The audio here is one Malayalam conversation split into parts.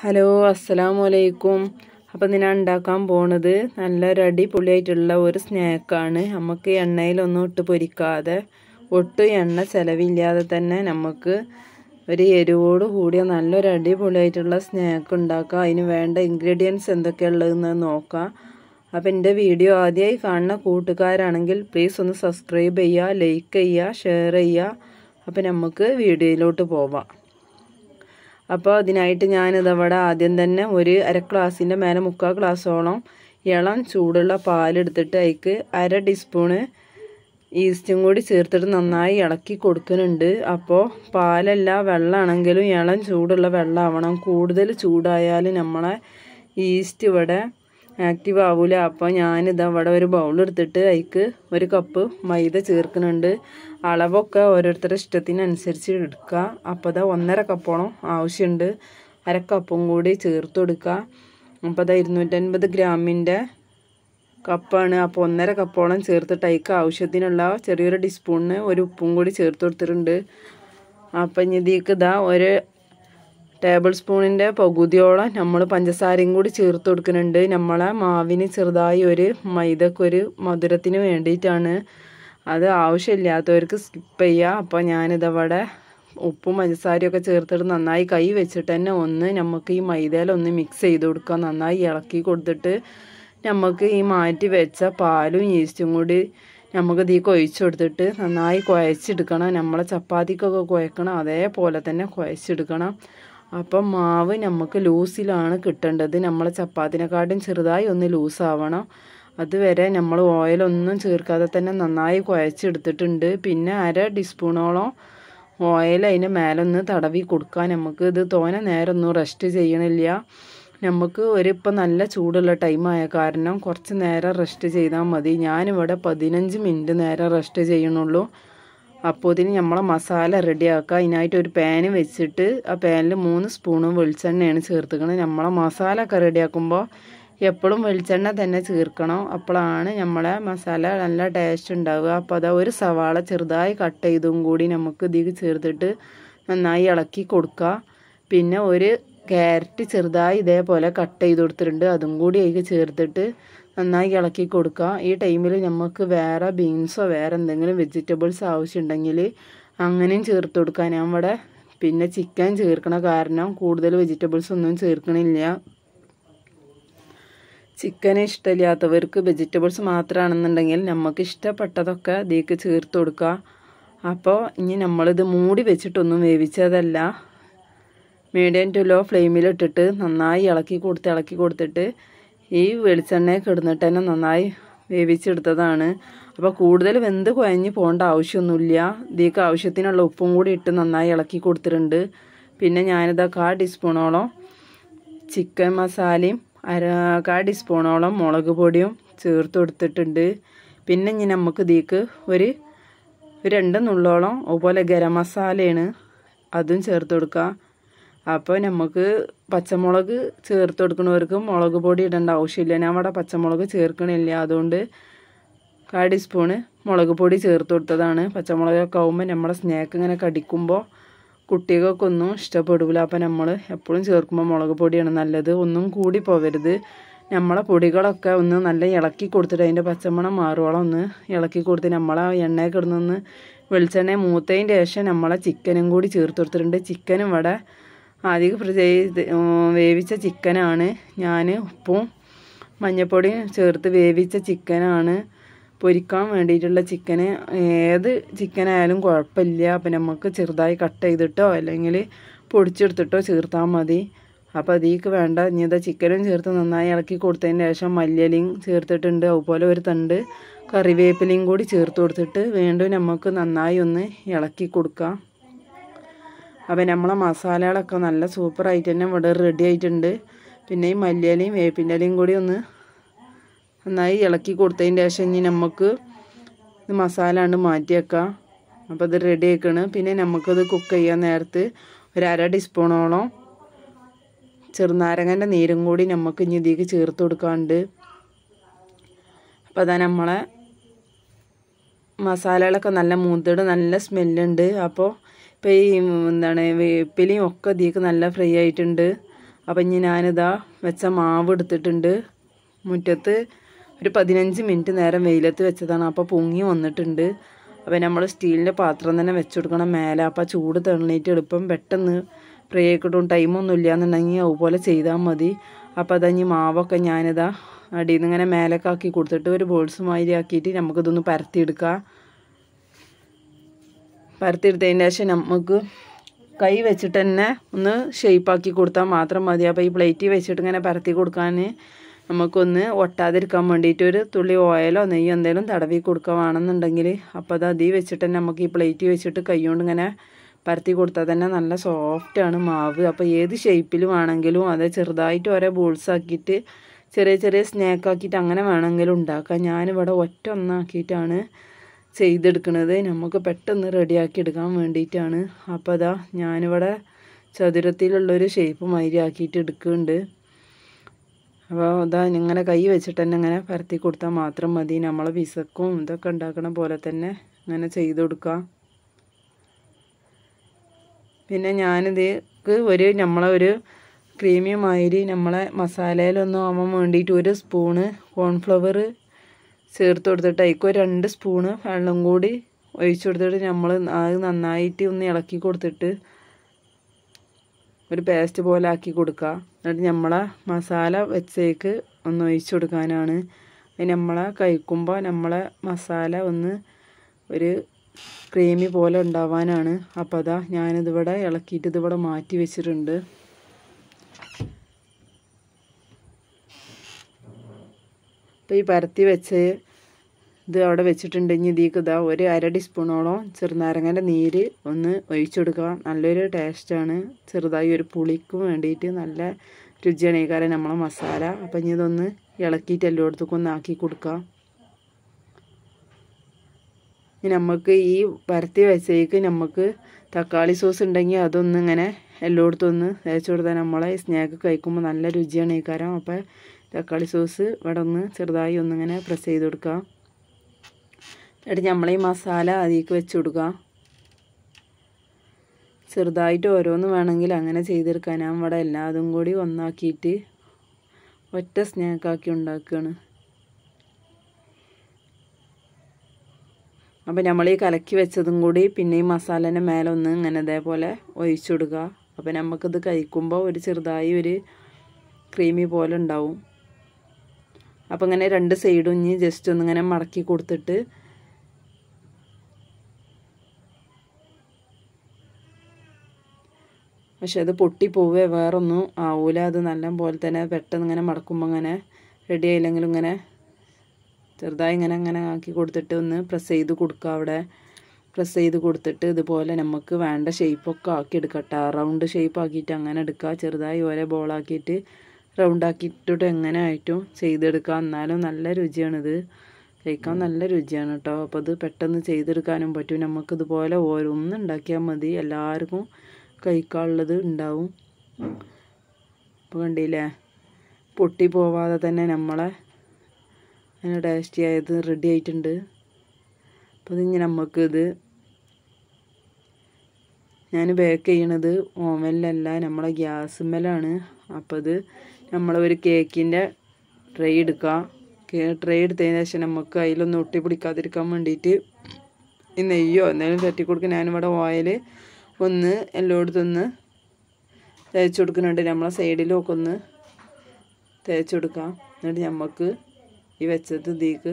ഹലോ അസ്സലാമു അലൈക്കും അപ്പോൾ ഞാൻ ഉണ്ടാക്കാൻ പോണത് നല്ലൊരു അടിപൊളിയായിട്ടുള്ള ഒരു സ്നാക്കാണ് നമുക്ക് എണ്ണയിലൊന്നും ഇട്ട് പൊരിക്കാതെ ഒട്ടും എണ്ണ ചിലവില്ലാതെ തന്നെ നമുക്ക് ഒരു എരിവോട് കൂടിയ നല്ലൊരു അടിപൊളിയായിട്ടുള്ള സ്നാക്ക് ഉണ്ടാക്കുക അതിന് വേണ്ട ഇൻഗ്രീഡിയൻസ് എന്തൊക്കെയുള്ളതെന്ന് നോക്കാം അപ്പോൾ എൻ്റെ വീഡിയോ ആദ്യമായി കാണുന്ന കൂട്ടുകാരാണെങ്കിൽ പ്ലീസ് ഒന്ന് സബ്സ്ക്രൈബ് ചെയ്യുക ലൈക്ക് ചെയ്യുക ഷെയർ ചെയ്യുക അപ്പോൾ നമുക്ക് വീഡിയോയിലോട്ട് പോവാം അപ്പോൾ അതിനായിട്ട് ഞാനിത് അവിടെ ആദ്യം തന്നെ ഒരു അര ഗ്ലാസിൻ്റെ മേലെ മുക്കാൽ ഗ്ലാസ്സോളം ഇളം ചൂടുള്ള പാലെടുത്തിട്ട് അതിക്ക് അര ടീസ്പൂണ് ഈസ്റ്റും കൂടി ചേർത്തിട്ട് നന്നായി ഇളക്കി കൊടുക്കുന്നുണ്ട് അപ്പോൾ പാലല്ല വെള്ളമാണെങ്കിലും ഇളം ചൂടുള്ള വെള്ളമാവണം കൂടുതൽ ചൂടായാൽ നമ്മളെ ഈസ്റ്റ് ഇവിടെ ആക്റ്റീവ് ആവില്ല അപ്പോൾ ഞാനിത് അവിടെ ഒരു ബൗൾ എടുത്തിട്ട് അതിക്ക് ഒരു കപ്പ് മൈദ ചേർക്കുന്നുണ്ട് അളവൊക്കെ ഓരോരുത്തരുടെ ഇഷ്ടത്തിനനുസരിച്ച് എടുക്കുക അപ്പോൾ അത് ഒന്നര കപ്പോളം ആവശ്യമുണ്ട് അര കപ്പും കൂടി ചേർത്ത് കൊടുക്കുക അപ്പോൾ അത് ഇരുന്നൂറ്റൻപത് ഗ്രാമിൻ്റെ കപ്പാണ് അപ്പോൾ ഒന്നര കപ്പോളം ചേർത്തിട്ട് അയക്ക് ആവശ്യത്തിനുള്ള ചെറിയൊരു ടീസ്പൂണിന് ഒരു ഉപ്പും കൂടി ചേർത്ത് കൊടുത്തിട്ടുണ്ട് അപ്പം ഇതിക്ക് ഇതാ ഒരു ടേബിൾ സ്പൂണിൻ്റെ പകുതിയോളം നമ്മൾ പഞ്ചസാരയും കൂടി ചേർത്ത് കൊടുക്കുന്നുണ്ട് നമ്മളെ മാവിന് ചെറുതായി ഒരു മൈദക്കൊരു മധുരത്തിന് വേണ്ടിയിട്ടാണ് അത് ആവശ്യമില്ലാത്തവർക്ക് സ്കിപ്പ് ചെയ്യുക അപ്പോൾ ഞാനിതവിടെ ഉപ്പും ഒക്കെ ചേർത്തിട്ട് നന്നായി കൈ വെച്ചിട്ട് തന്നെ ഒന്ന് നമുക്ക് ഈ മൈദയിലൊന്ന് മിക്സ് ചെയ്ത് കൊടുക്കുക നന്നായി ഇളക്കി കൊടുത്തിട്ട് നമുക്ക് ഈ മാറ്റി വെച്ച പാലും ഈസ്റ്റും കൂടി നമുക്ക് ഇതീ കുഴച്ച് കൊടുത്തിട്ട് നന്നായി കുഴച്ചെടുക്കണം നമ്മളെ ചപ്പാത്തിക്കൊക്കെ കുഴക്കണം അതേപോലെ തന്നെ കുഴച്ചെടുക്കണം അപ്പം മാവ് നമുക്ക് ലൂസിലാണ് കിട്ടേണ്ടത് നമ്മളെ ചപ്പാത്തിനെക്കാട്ടും ചെറുതായി ഒന്ന് ലൂസാവണം അതുവരെ നമ്മൾ ഓയിലൊന്നും ചേർക്കാതെ തന്നെ നന്നായി കുഴച്ചെടുത്തിട്ടുണ്ട് പിന്നെ അര ടീസ്പൂണോളം ഓയിൽ അതിന് മേലൊന്ന് തടവി കൊടുക്കാൻ നമുക്ക് ഇത് തോനെ നേരമൊന്നും റെസ്റ്റ് ചെയ്യണില്ല നമുക്ക് ഇപ്പം നല്ല ചൂടുള്ള ടൈമായ കാരണം കുറച്ച് നേരം റെസ്റ്റ് ചെയ്താൽ മതി ഞാനിവിടെ പതിനഞ്ച് മിനിറ്റ് നേരം റെസ്റ്റ് ചെയ്യണുള്ളൂ അപ്പോൾ ഇതിന് നമ്മളെ മസാല റെഡിയാക്കുക അതിനായിട്ട് ഒരു പാന് വെച്ചിട്ട് ആ പാനിൽ മൂന്ന് സ്പൂണും വെളിച്ചെണ്ണയാണ് ചേർത്തുക്കുന്നത് നമ്മളെ മസാല ഒക്കെ റെഡിയാക്കുമ്പോൾ എപ്പോഴും വെളിച്ചെണ്ണ തന്നെ ചേർക്കണം അപ്പോഴാണ് നമ്മളെ മസാല നല്ല ടേസ്റ്റ് ഉണ്ടാവുക അപ്പോൾ അതാ ഒരു സവാള ചെറുതായി കട്ട് ചെയ്തും കൂടി നമുക്ക് ഇതിക്ക് ചേർത്തിട്ട് നന്നായി ഇളക്കി കൊടുക്കുക പിന്നെ ഒരു ക്യാരറ്റ് ചെറുതായി ഇതേപോലെ കട്ട് ചെയ്ത് കൊടുത്തിട്ടുണ്ട് അതും കൂടി അതിൽ ചേർത്തിട്ട് നന്നായി ഇളക്കി കൊടുക്കുക ഈ ടൈമിൽ നമുക്ക് വേറെ ബീൻസോ വേറെ എന്തെങ്കിലും വെജിറ്റബിൾസ് ആവശ്യമുണ്ടെങ്കിൽ അങ്ങനെയും ചേർത്ത് കൊടുക്കാൻ നമ്മുടെ പിന്നെ ചിക്കൻ ചേർക്കണ കാരണം കൂടുതൽ വെജിറ്റബിൾസ് ഒന്നും ചേർക്കണില്ല ചിക്കൻ ഇഷ്ടമില്ലാത്തവർക്ക് വെജിറ്റബിൾസ് മാത്രമാണെന്നുണ്ടെങ്കിൽ നമുക്ക് ഇഷ്ടപ്പെട്ടതൊക്കെ ഇതിലേക്ക് ചേർത്ത് കൊടുക്കുക അപ്പോൾ ഇനി നമ്മളിത് മൂടി വെച്ചിട്ടൊന്നും വേവിച്ചതല്ല മീഡിയം ടു ലോ ഫ്ലെയിമിലിട്ടിട്ട് നന്നായി ഇളക്കി കൊടുത്ത് ഇളക്കി കൊടുത്തിട്ട് ഈ വെളിച്ചെണ്ണയെ കിടന്നിട്ട് തന്നെ നന്നായി വേവിച്ചെടുത്തതാണ് അപ്പോൾ കൂടുതൽ വെന്ത് കുഴഞ്ഞ് പോകേണ്ട ആവശ്യമൊന്നുമില്ല ഇതിലേക്ക് ആവശ്യത്തിനുള്ള ഉപ്പും കൂടി ഇട്ട് നന്നായി ഇളക്കി കൊടുത്തിട്ടുണ്ട് പിന്നെ ഞാനിതൊക്കെ ആ ടീസ്പൂണോളം ചിക്കൻ മസാലയും അര ടീസ്പൂണോളം മുളക് പൊടിയും ചേർത്ത് കൊടുത്തിട്ടുണ്ട് പിന്നെ ഇനി നമുക്ക് ഇതിക്ക് ഒരു രണ്ട് നുള്ളോളം അതുപോലെ ഗരം മസാലയാണ് അതും ചേർത്ത് കൊടുക്കുക അപ്പോൾ നമുക്ക് പച്ചമുളക് ചേർത്ത് കൊടുക്കുന്നവർക്ക് മുളക് പൊടി ഇടേണ്ട ആവശ്യമില്ല ഞാൻ അവിടെ പച്ചമുളക് ചേർക്കണില്ല അതുകൊണ്ട് കാ ടീസ്പൂണ് മുളക് പൊടി ചേർത്ത് കൊടുത്തതാണ് പച്ചമുളകൊക്കെ ആകുമ്പോൾ നമ്മുടെ സ്നാക്ക് ഇങ്ങനെ കടിക്കുമ്പോൾ കുട്ടികൾക്കൊന്നും ഇഷ്ടപ്പെടില്ല അപ്പം നമ്മൾ എപ്പോഴും ചേർക്കുമ്പോൾ മുളക് പൊടിയാണ് നല്ലത് ഒന്നും കൂടി പോവരുത് നമ്മളെ പൊടികളൊക്കെ ഒന്ന് നല്ല ഇളക്കി കൊടുത്തിട്ട് അതിൻ്റെ പച്ചമണം മാറുവോളം ഒന്ന് ഇളക്കി കൊടുത്ത് നമ്മളെ എണ്ണയിൽ കിടന്നൊന്ന് വെളിച്ചെണ്ണ മൂത്തതിൻ്റെ ശേഷം നമ്മളെ ചിക്കനും കൂടി ചേർത്ത് കൊടുത്തിട്ടുണ്ട് ചിക്കനും ഇവിടെ ആദ്യം പ്രത്യേകിച്ച് വേവിച്ച ചിക്കനാണ് ഞാൻ ഉപ്പും മഞ്ഞൾപ്പൊടിയും ചേർത്ത് വേവിച്ച ചിക്കനാണ് പൊരിക്കാൻ വേണ്ടിയിട്ടുള്ള ചിക്കന് ഏത് ചിക്കനായാലും കുഴപ്പമില്ല അപ്പം നമുക്ക് ചെറുതായി കട്ട് ചെയ്തിട്ടോ അല്ലെങ്കിൽ പൊടിച്ചെടുത്തിട്ടോ ചേർത്താൽ മതി അപ്പം അതിക്ക് വേണ്ട ഇനിതാ ചിക്കനും ചേർത്ത് നന്നായി ഇളക്കി കൊടുത്തതിന് ശേഷം മല്ലിയിലയും ചേർത്തിട്ടുണ്ട് അതുപോലെ ഒരു തണ്ട് കറിവേപ്പിലയും കൂടി ചേർത്ത് കൊടുത്തിട്ട് വീണ്ടും നമുക്ക് നന്നായി ഒന്ന് ഇളക്കി കൊടുക്കാം അപ്പം നമ്മളെ മസാലകളൊക്കെ നല്ല സൂപ്പറായിട്ട് തന്നെ ഇവിടെ റെഡി ആയിട്ടുണ്ട് പിന്നെ ഈ മല്ലിയലയും വേപ്പിൻ്റെ ഇലയും കൂടി ഒന്ന് നന്നായി ഇളക്കി കൊടുത്തതിന് ശേഷം ഇനി നമുക്ക് മസാല ആണ് മാറ്റിയേക്കാം അപ്പോൾ അത് റെഡി ആക്കണം പിന്നെ നമുക്കത് കുക്ക് ചെയ്യാൻ നേരത്ത് ഒരു അര ടീസ്പൂണോളം ചെറുനാരങ്ങൻ്റെ നീരും കൂടി നമുക്ക് ഇനി ഇതിലേക്ക് ചേർത്ത് കൊടുക്കാണ്ട് അപ്പോൾ അതാ നമ്മളെ മസാലകളൊക്കെ നല്ല മൂത്തിട്ട് നല്ല സ്മെല്ലുണ്ട് അപ്പോൾ ഇപ്പോൾ ഈ എന്താണ് വേപ്പിലയും ഒക്കെ ഇതിലേക്ക് നല്ല ഫ്രൈ ആയിട്ടുണ്ട് അപ്പം ഇനി ഞാനിതാ വെച്ച മാവ് എടുത്തിട്ടുണ്ട് മുറ്റത്ത് ഒരു പതിനഞ്ച് മിനിറ്റ് നേരം വെയിലത്ത് വെച്ചതാണ് അപ്പോൾ പൊങ്ങി വന്നിട്ടുണ്ട് അപ്പോൾ നമ്മൾ സ്റ്റീലിൻ്റെ പാത്രം തന്നെ വെച്ച് കൊടുക്കണം മേലെ അപ്പോൾ ചൂട് തള്ളിയിട്ട് എളുപ്പം പെട്ടെന്ന് ട്രേ കിട്ടും ടൈമൊന്നും എന്നുണ്ടെങ്കിൽ അതുപോലെ ചെയ്താൽ മതി അപ്പോൾ അതഞ്ഞ് മാവൊക്കെ ഞാനിതാ അടിയിൽ നിന്ന് ഇങ്ങനെ മേലൊക്കെ ആക്കി കൊടുത്തിട്ട് ഒരു ബോൾസ് മാതിരി ആക്കിയിട്ട് നമുക്കിതൊന്ന് പരത്തിയെടുക്കാം പരത്തിയെടുത്തതിൻ്റെ ശേഷം നമുക്ക് കൈ വെച്ചിട്ട് തന്നെ ഒന്ന് ഷെയ്പ്പാക്കി കൊടുത്താൽ മാത്രം മതി അപ്പോൾ ഈ പ്ലേറ്റിൽ വെച്ചിട്ട് ഇങ്ങനെ പരത്തി കൊടുക്കാൻ നമുക്കൊന്ന് ഒട്ടാതിരിക്കാൻ വേണ്ടിയിട്ട് ഒരു തുള്ളി ഓയിലോ നെയ്യോ എന്തെങ്കിലും തടവി കൊടുക്കുകയാണെന്നുണ്ടെങ്കിൽ അപ്പോൾ അത് അതി വെച്ചിട്ട് തന്നെ നമുക്ക് ഈ പ്ലേറ്റ് വെച്ചിട്ട് കൈകൊണ്ട് ഇങ്ങനെ പരത്തി കൊടുത്താൽ തന്നെ നല്ല സോഫ്റ്റാണ് മാവ് അപ്പോൾ ഏത് ഷേപ്പിൽ വേണമെങ്കിലും അത് ചെറുതായിട്ട് ഓരോ ബോൾസ് ആക്കിയിട്ട് ചെറിയ ചെറിയ സ്നാക്ക് ആക്കിയിട്ട് അങ്ങനെ വേണമെങ്കിലും ഉണ്ടാക്കാം ഞാനിവിടെ ഒറ്റ ഒന്നാക്കിയിട്ടാണ് ചെയ്തെടുക്കുന്നത് നമുക്ക് പെട്ടെന്ന് റെഡിയാക്കി എടുക്കാൻ വേണ്ടിയിട്ടാണ് അപ്പോൾ അതാ ഞാനിവിടെ ചതുരത്തിലുള്ളൊരു ഷേപ്പ് മാതിരി ആക്കിയിട്ട് എടുക്കുന്നുണ്ട് അപ്പോൾ ഇതാ ഇങ്ങനെ കൈ വെച്ചിട്ട് തന്നെ ഇങ്ങനെ പരത്തി കൊടുത്താൽ മാത്രം മതി നമ്മളെ വിസക്കും ഇതൊക്കെ ഉണ്ടാക്കണ പോലെ തന്നെ ഇങ്ങനെ ചെയ്ത് കൊടുക്കുക പിന്നെ ഞാനിതേക്ക് ഒരു നമ്മളെ ഒരു ക്രീമി മാതിരി നമ്മളെ മസാലയിലൊന്നും ആവാൻ വേണ്ടിയിട്ട് ഒരു സ്പൂണ് കോൺഫ്ലവർ ചേർത്ത് കൊടുത്തിട്ട് അതിക്ക് ഒരു രണ്ട് സ്പൂണ് വെള്ളം കൂടി ഒഴിച്ചു കൊടുത്തിട്ട് നമ്മൾ അത് നന്നായിട്ട് ഒന്ന് ഇളക്കി കൊടുത്തിട്ട് ഒരു പേസ്റ്റ് പോലെ ആക്കി കൊടുക്കുക എന്നിട്ട് നമ്മളെ മസാല വെച്ചേക്ക് ഒന്ന് ഒഴിച്ചു കൊടുക്കാനാണ് നമ്മളെ കഴിക്കുമ്പോൾ നമ്മളെ മസാല ഒന്ന് ഒരു ക്രീമി പോലെ ഉണ്ടാവാനാണ് അപ്പോൾ അതാ ഞാനിതിവിടെ ഇളക്കിയിട്ട് ഇതിവിടെ മാറ്റി വെച്ചിട്ടുണ്ട് അപ്പോൾ ഈ പരത്തി വെച്ച് ഇത് അവിടെ വെച്ചിട്ടുണ്ട് ഇനി ഇതിക്ക് ഇതാ ഒരു അര ടീസ്പൂണോളം ചെറുനാരങ്ങൻ്റെ നീര് ഒന്ന് ഒഴിച്ചു കൊടുക്കുക നല്ലൊരു ടേസ്റ്റാണ് ചെറുതായി ഒരു പുളിക്കും വേണ്ടിയിട്ട് നല്ല രുചിയാണ് ഈ കാലം നമ്മളെ മസാല അപ്പം ഇനി ഇതൊന്ന് ഇളക്കിയിട്ട് എല്ലായിടത്തേക്കും ഒന്ന് ആക്കി കൊടുക്കുക ഇനി നമുക്ക് ഈ പരത്തി വെച്ചേക്ക് നമുക്ക് തക്കാളി സോസ് ഉണ്ടെങ്കിൽ അതൊന്ന് ഇങ്ങനെ എല്ലായിടത്തും ഒന്ന് തേച്ച് കൊടുത്താൽ നമ്മളെ സ്നാക്ക് കഴിക്കുമ്പോൾ നല്ല രുചിയാണ് ഈ കാരം അപ്പോൾ തക്കാളി സോസ് ഇവിടെ ഒന്ന് ചെറുതായി ഒന്നിങ്ങനെ പ്രസ് ചെയ്ത് കൊടുക്കുക എന്നിട്ട് നമ്മൾ ഈ മസാല അതിലേക്ക് വെച്ച് കൊടുക്കുക ചെറുതായിട്ട് ഓരോന്ന് വേണമെങ്കിൽ അങ്ങനെ ചെയ്തെടുക്കാൻ ഞാൻ ഇവിടെ എല്ലാതും കൂടി ഒന്നാക്കിയിട്ട് ഒറ്റ സ്നാക്കാക്കി ഉണ്ടാക്കുകയാണ് അപ്പോൾ നമ്മൾ ഈ കലക്കി വെച്ചതും കൂടി പിന്നെ ഈ മസാലേൻ്റെ മേലെ ഒന്ന് ഇങ്ങനെ ഇതേപോലെ ഒഴിച്ചു കൊടുക്കുക അപ്പോൾ നമുക്കിത് കഴിക്കുമ്പോൾ ഒരു ചെറുതായി ഒരു ക്രീമി പോലെ ഉണ്ടാവും അപ്പോൾ ഇങ്ങനെ രണ്ട് സൈഡും ഇനി ജസ്റ്റ് ഒന്നിങ്ങനെ മടക്കി കൊടുത്തിട്ട് പക്ഷെ അത് പൊട്ടിപ്പോവേ വേറൊന്നും ആവൂല അത് നല്ല പോലെ തന്നെ പെട്ടെന്ന് ഇങ്ങനെ മടക്കുമ്പോൾ ഇങ്ങനെ റെഡി ആയില്ലെങ്കിലും ഇങ്ങനെ ചെറുതായി ഇങ്ങനെ അങ്ങനെ ആക്കി കൊടുത്തിട്ട് ഒന്ന് പ്രസ് ചെയ്ത് കൊടുക്കുക അവിടെ പ്രസ് ചെയ്ത് കൊടുത്തിട്ട് ഇതുപോലെ നമുക്ക് വേണ്ട ഷേപ്പൊക്കെ ആക്കി എടുക്കട്ടെ റൗണ്ട് ഷേപ്പ് ആക്കിയിട്ട് അങ്ങനെ എടുക്കുക ചെറുതായി ഓരെ ബോളാക്കിയിട്ട് റൗണ്ടാക്കിയിട്ടിട്ട് എങ്ങനെ ആയിട്ടും ചെയ്തെടുക്കുക എന്നാലും നല്ല രുചിയാണിത് കഴിക്കാൻ നല്ല രുചിയാണ് കേട്ടോ അപ്പോൾ അത് പെട്ടെന്ന് ചെയ്തെടുക്കാനും പറ്റും നമുക്കിതുപോലെ ഓരോന്നുണ്ടാക്കിയാൽ മതി എല്ലാവർക്കും കഴിക്കാനുള്ളത് ഉണ്ടാവും അപ്പോൾ കണ്ടില്ലേ പൊട്ടി പോവാതെ തന്നെ നമ്മളെ അങ്ങനെ ടേസ്റ്റി ആയത് റെഡി ആയിട്ടുണ്ട് അപ്പോൾ ഇതിങ്ങനെ നമുക്കിത് ഞാൻ ബേക്ക് ചെയ്യണത് ഓവനിലല്ല നമ്മളെ ഗ്യാസുമ്മലാണ് അപ്പോൾ ഇത് നമ്മൾ ഒരു കേക്കിൻ്റെ ട്രൈ എടുക്കുക ട്രൈ എടുത്തതിന് ശേഷം നമുക്ക് അതിലൊന്നും ഒട്ടി പിടിക്കാതിരിക്കാൻ വേണ്ടിയിട്ട് ഈ നെയ്യോ എന്തെങ്കിലും തട്ടി കൊടുക്കുക ഞാനിവിടെ ഓയിൽ ഒന്ന് ഒന്ന് തേച്ച് കൊടുക്കുന്നുണ്ട് നമ്മളെ സൈഡിലൊക്കെ ഒന്ന് തേച്ച് കൊടുക്കാം എന്നിട്ട് നമുക്ക് ഈ വെച്ചത് ഇതിക്ക്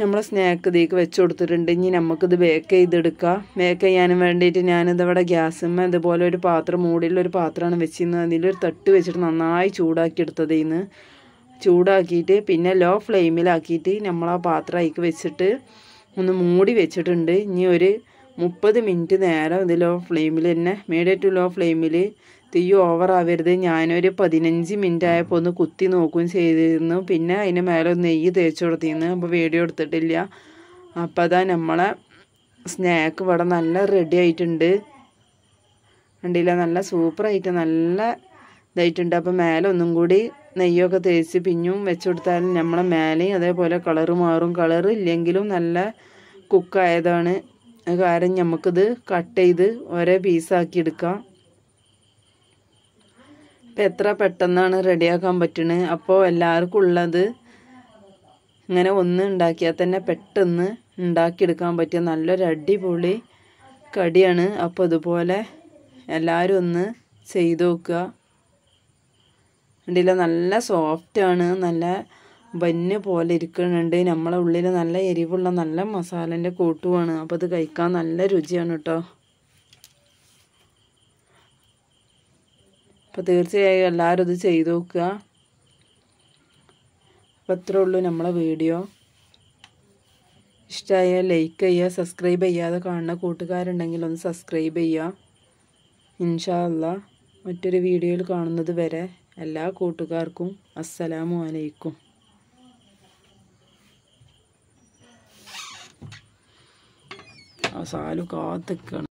നമ്മളെ സ്നാക്ക് ഇതിക്ക് വെച്ച് കൊടുത്തിട്ടുണ്ട് ഇനി നമുക്കിത് ബേക്ക് ചെയ്തെടുക്കാം ബേക്ക് ചെയ്യാനും വേണ്ടിയിട്ട് ഞാനിതവിടെ ഗ്യാസും അതുപോലെ ഒരു പാത്രം മൂടിയുള്ളൊരു പാത്രമാണ് വെച്ചിരുന്നത് അതിലൊരു തട്ട് വെച്ചിട്ട് നന്നായി ചൂടാക്കി എടുത്തതിൽ നിന്ന് ചൂടാക്കിയിട്ട് പിന്നെ ലോ ഫ്ലെയിമിലാക്കിയിട്ട് നമ്മൾ ആ പാത്രം അതിക്ക് വെച്ചിട്ട് ഒന്ന് മൂടി വെച്ചിട്ടുണ്ട് ഇനി ഒരു മുപ്പത് മിനിറ്റ് നേരം ഇത് ലോ ഫ്ലെയിമിൽ തന്നെ മീഡിയം ടു ലോ ഫ്ലെയിമിൽ തീ ഓവർ ആവരുത് ഞാനൊരു പതിനഞ്ച് മിനിറ്റ് ആയപ്പോൾ ഒന്ന് കുത്തി നോക്കുകയും ചെയ്തിരുന്നു പിന്നെ അതിന് മേലെ നെയ്യ് തേച്ച് കൊടുത്തിരുന്നു അപ്പോൾ വീഡിയോ എടുത്തിട്ടില്ല അപ്പോൾ അതാ നമ്മളെ സ്നാക്ക് ഇവിടെ നല്ല റെഡി ആയിട്ടുണ്ട് കണ്ടില്ല നല്ല സൂപ്പറായിട്ട് നല്ല ഇതായിട്ടുണ്ട് അപ്പോൾ മേലെ ഒന്നും കൂടി നെയ്യൊക്കെ തേച്ച് പിഞ്ഞും വെച്ച് കൊടുത്താൽ നമ്മളെ മേലെയും അതേപോലെ കളറ് മാറും കളറ് ഇല്ലെങ്കിലും നല്ല കുക്കായതാണ് കാരണം നമുക്കിത് കട്ട് ചെയ്ത് ഒരേ പീസാക്കി എടുക്കാം അപ്പം എത്ര പെട്ടെന്നാണ് റെഡിയാക്കാൻ പറ്റണത് അപ്പോൾ എല്ലാവർക്കും ഉള്ളത് ഇങ്ങനെ ഒന്ന് ഉണ്ടാക്കിയാൽ തന്നെ പെട്ടെന്ന് ഉണ്ടാക്കിയെടുക്കാൻ പറ്റിയ നല്ലൊരു അടിപൊളി കടിയാണ് അപ്പോൾ ഇതുപോലെ എല്ലാവരും ഒന്ന് ചെയ്തു നോക്കുക കണ്ടില്ല നല്ല സോഫ്റ്റാണ് നല്ല വന്യ പോലെ ഇരിക്കുന്നുണ്ട് നമ്മളെ ഉള്ളിൽ നല്ല എരിവുള്ള നല്ല മസാലൻ്റെ കൂട്ടുമാണ് അപ്പോൾ അത് കഴിക്കാൻ നല്ല രുചിയാണ് കേട്ടോ അപ്പോൾ തീർച്ചയായും എല്ലാവരും ഇത് ചെയ്ത് നോക്കുക അപ്പോൾ അത്രേ ഉള്ളൂ നമ്മളെ വീഡിയോ ഇഷ്ടമായ ലൈക്ക് ചെയ്യുക സബ്സ്ക്രൈബ് ചെയ്യാതെ കാണുന്ന കൂട്ടുകാരുണ്ടെങ്കിൽ ഒന്ന് സബ്സ്ക്രൈബ് ചെയ്യുക ഇൻഷാല്ല മറ്റൊരു വീഡിയോയിൽ കാണുന്നത് വരെ എല്ലാ കൂട്ടുകാർക്കും അസ്സലാമു അലൈക്കും ആ സാലു കാത്തിക്കാണ്